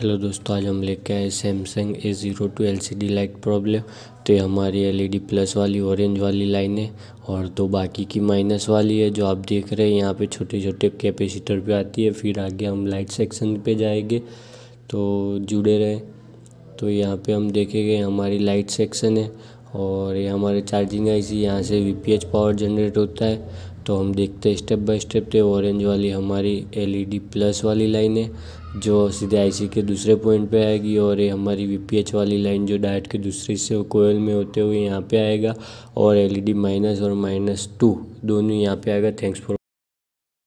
hello दोस्तों आज हम लेके आए Samsung A zero two L light problem तो ये हमारी एलईडी प्लस e वाली ऑरेंज वाली लाइन है और दो बाकी की माइनस वाली है जो आप देख रहे हैं यहाँ पे छोटे छोटे कैपेसिटर पे आती है फिर आगे हम लाइट सेक्शन पे जाएंगे तो जुड़े रहे तो यहाँ पे हम देखेंगे हमारी लाइट सेक्शन है और ये हमारे चार्जिंग आई सी यहाँ से वी पावर जनरेट होता है तो हम देखते हैं स्टेप बाय स्टेप तो ऑरेंज वाली हमारी एलईडी प्लस e वाली लाइन है जो सीधे आईसी के दूसरे पॉइंट पे आएगी और ये हमारी वीपीएच वाली लाइन जो डायट के दूसरे से कोयल में होते हुए यहाँ पे आएगा और एलईडी माइनस e और माइनस टू दोनों यहाँ पे आएगा थैंक्स फॉर